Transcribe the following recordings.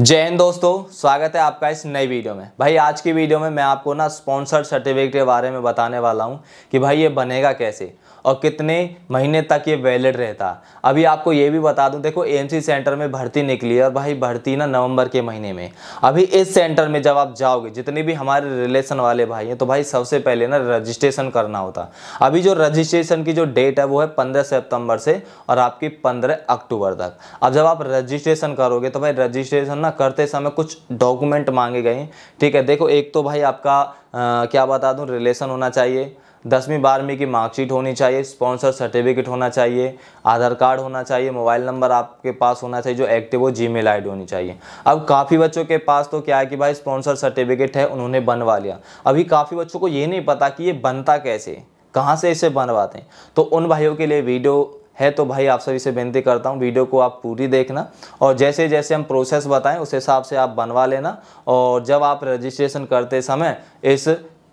जय हिंद दोस्तों स्वागत है आपका इस नई वीडियो में भाई आज की वीडियो में मैं आपको ना स्पॉन्सर्ड सर्टिफिकेट के बारे में बताने वाला हूँ कि भाई ये बनेगा कैसे और कितने महीने तक ये वैलिड रहता अभी आपको ये भी बता दूं देखो एएमसी सेंटर में भर्ती निकली है और भाई भर्ती ना नवंबर के महीने में अभी इस सेंटर में जब आप जाओगे जितने भी हमारे रिलेशन वाले भाई हैं तो भाई सबसे पहले ना रजिस्ट्रेशन करना होता अभी जो रजिस्ट्रेशन की जो डेट है वो है पंद्रह सितंबर से और आपकी पंद्रह अक्टूबर तक अब जब आप रजिस्ट्रेशन करोगे तो भाई रजिस्ट्रेशन ना करते समय कुछ डॉक्यूमेंट मांगे गए ठीक है देखो एक तो भाई आपका आ, क्या बता दूँ रिलेशन होना चाहिए दसवीं बारहवीं की मार्कशीट होनी चाहिए स्पॉन्सर सर्टिफिकेट होना चाहिए आधार कार्ड होना चाहिए मोबाइल नंबर आपके पास होना चाहिए जो एक्टिव हो जी मेल होनी चाहिए अब काफ़ी बच्चों के पास तो क्या है कि भाई स्पॉन्सर सर्टिफिकेट है उन्होंने बनवा लिया अभी काफ़ी बच्चों को ये नहीं पता कि ये बनता कैसे कहाँ से इसे बनवाते हैं तो उन भाइयों के लिए वीडियो है तो भाई आप सभी से विनती करता हूँ वीडियो को आप पूरी देखना और जैसे जैसे हम प्रोसेस बताएं उस हिसाब से आप बनवा लेना और जब आप रजिस्ट्रेशन करते समय इस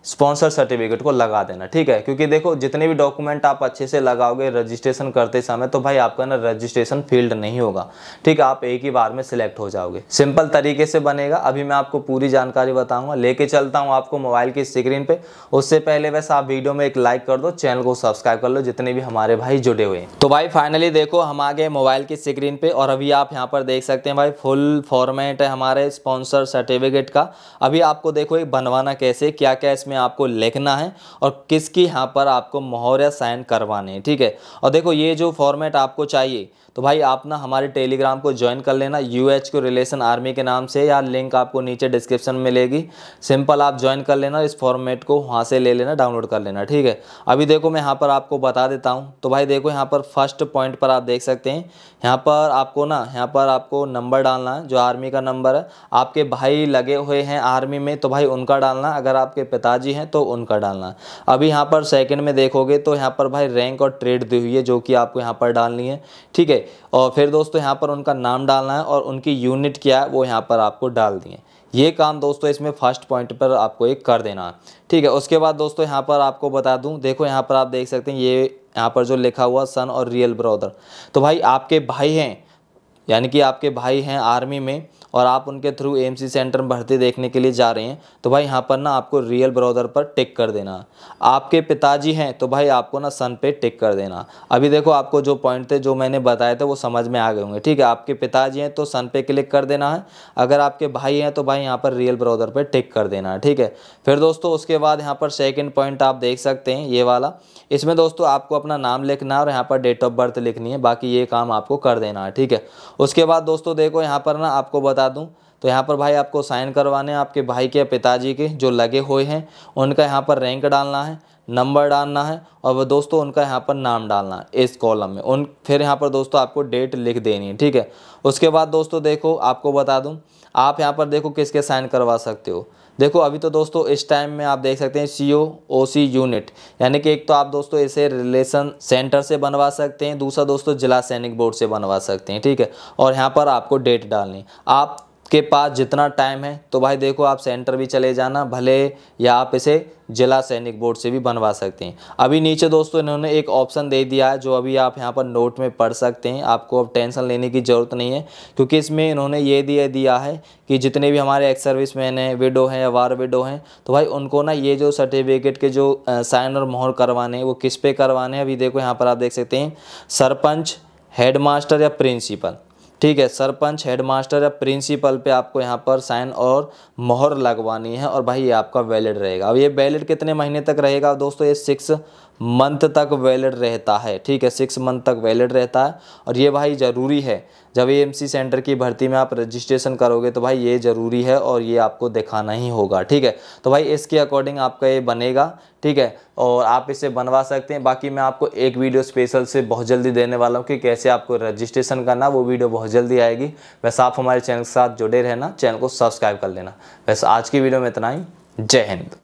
स्पॉन्सर सर्टिफिकेट को लगा देना ठीक है क्योंकि देखो जितने भी डॉक्यूमेंट आप अच्छे से लगाओगे रजिस्ट्रेशन करते समय तो भाई आपका ना रजिस्ट्रेशन फील्ड नहीं होगा ठीक है आप एक ही बार में सिलेक्ट हो जाओगे सिंपल तरीके से बनेगा अभी मैं आपको पूरी जानकारी बताऊंगा लेके चलता हूँ आपको मोबाइल की स्क्रीन पर उससे पहले वैसे आप वीडियो में एक लाइक कर दो चैनल को सब्सक्राइब कर लो जितने भी हमारे भाई जुड़े हुए हैं तो भाई फाइनली देखो हम आ गए मोबाइल की स्क्रीन पर और अभी आप यहाँ पर देख सकते हैं भाई फुल फॉर्मेट है हमारे स्पॉन्सर सर्टिफिकेट का अभी आपको देखो एक बनवाना कैसे क्या क्या इसमें में आपको लिखना है और किसकी यहाँ पर आपको मोहरे साइन करवाने हैं ठीक है और देखो ये जो फॉर्मेट आपको चाहिए तो भाई आप ना हमारे टेलीग्राम को ज्वाइन कर लेना यू एच को रिलेशन आर्मी के नाम से या लिंक आपको नीचे डिस्क्रिप्शन में मिलेगी सिंपल आप ज्वाइन कर लेना इस फॉर्मेट को वहाँ से ले लेना डाउनलोड कर लेना ठीक है अभी देखो मैं यहाँ पर आपको बता देता हूँ तो भाई देखो यहाँ पर फर्स्ट पॉइंट पर आप देख सकते हैं यहाँ पर आपको ना यहाँ पर आपको नंबर डालना है जो आर्मी का नंबर है आपके भाई लगे हुए हैं आर्मी में तो भाई उनका डालना अगर आपके पिताजी जी हैं तो उनका डालना अभी यहाँ पर सेकंड में देखोगे तो यहाँ पर भाई रैंक और ट्रेड दी हुई है जो कि आपको यहाँ पर डालनी है ठीक है और फिर दोस्तों यहाँ पर उनका नाम डालना है और उनकी यूनिट क्या है वो यहाँ पर आपको डाल दी है ये काम दोस्तों इसमें फर्स्ट पॉइंट पर आपको एक कर देना ठीक है उसके बाद दोस्तों यहाँ पर आपको बता दूँ देखो यहाँ पर आप देख सकते हैं ये यहाँ पर जो लिखा हुआ सन और रियल ब्रदर तो भाई आपके भाई हैं यानी कि आपके भाई हैं आर्मी में और आप उनके थ्रू एम सेंटर में भर्ती देखने के लिए जा रहे हैं तो भाई यहाँ पर ना आपको रियल ब्राउज़र पर टिक कर देना आपके पिताजी हैं तो भाई आपको ना सन पे टिक कर देना अभी देखो आपको जो पॉइंट थे जो मैंने बताए थे वो समझ में आ गए होंगे ठीक है आपके पिताजी हैं तो सन पे क्लिक कर देना है अगर आपके भाई हैं तो भाई यहाँ पर रियल ब्राउज़र पर टिक कर देना है ठीक है फिर दोस्तों उसके बाद यहाँ पर सेकेंड पॉइंट आप देख सकते हैं ये वाला इसमें दोस्तों आपको अपना नाम लिखना है और यहाँ पर डेट ऑफ बर्थ लिखनी है बाकी ये काम आपको कर देना है ठीक है उसके बाद दोस्तों देखो यहाँ पर ना आपको बता दूँ तो यहाँ पर भाई आपको साइन करवाने हैं आपके भाई के पिताजी के जो लगे हुए हैं उनका यहाँ पर रैंक डालना है नंबर डालना है और वह दोस्तों उनका यहाँ पर नाम डालना है इस कॉलम में उन फिर यहाँ पर दोस्तों आपको डेट लिख देनी है ठीक है उसके बाद दोस्तों देखो आपको बता दूँ आप यहाँ पर देखो किसके साइन करवा सकते हो देखो अभी तो दोस्तों इस टाइम में आप देख सकते हैं सी ओ ओ सी यूनिट यानी कि एक तो आप दोस्तों इसे रिलेशन सेंटर से बनवा सकते हैं दूसरा दोस्तों जिला सैनिक बोर्ड से बनवा सकते हैं ठीक है और यहाँ पर आपको डेट डालनी आप के पास जितना टाइम है तो भाई देखो आप सेंटर भी चले जाना भले या आप इसे जिला सैनिक बोर्ड से भी बनवा सकते हैं अभी नीचे दोस्तों इन्होंने एक ऑप्शन दे दिया है जो अभी आप यहाँ पर नोट में पढ़ सकते हैं आपको अब टेंशन लेने की ज़रूरत नहीं है क्योंकि इसमें इन्होंने ये दिया दिया है कि जितने भी हमारे एक्स सर्विस मैन हैं विडो हैं या वार विडो हैं तो भाई उनको ना ये जो सर्टिफिकेट के जो साइन और मोहर करवाने हैं वो किस पे करवाने हैं अभी देखो यहाँ पर आप देख सकते हैं सरपंच हेडमास्टर या प्रिंसिपल ठीक है सरपंच हेडमास्टर या प्रिंसिपल पे आपको यहाँ पर साइन और मोहर लगवानी है और भाई ये आपका वैलिड रहेगा अब ये वैलिड कितने महीने तक रहेगा दोस्तों ये सिक्स मंथ तक वैलिड रहता है ठीक है सिक्स मंथ तक वैलिड रहता है और ये भाई ज़रूरी है जब ए सेंटर की भर्ती में आप रजिस्ट्रेशन करोगे तो भाई ये ज़रूरी है और ये आपको दिखाना ही होगा ठीक है तो भाई इसके अकॉर्डिंग आपका ये बनेगा ठीक है और आप इसे बनवा सकते हैं बाकी मैं आपको एक वीडियो स्पेशल से बहुत जल्दी देने वाला हूँ कि कैसे आपको रजिस्ट्रेशन करना वो वीडियो बहुत जल्दी आएगी वैसे आप हमारे चैनल के साथ जुड़े रहना चैनल को सब्सक्राइब कर लेना वैसे आज की वीडियो में इतना ही जय हिंद